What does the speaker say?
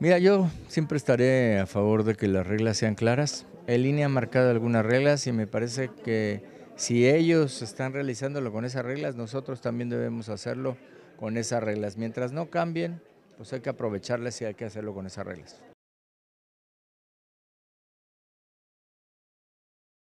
Mira, yo siempre estaré a favor de que las reglas sean claras. El INE ha marcado algunas reglas y me parece que si ellos están realizándolo con esas reglas, nosotros también debemos hacerlo con esas reglas. Mientras no cambien, pues hay que aprovecharlas y hay que hacerlo con esas reglas.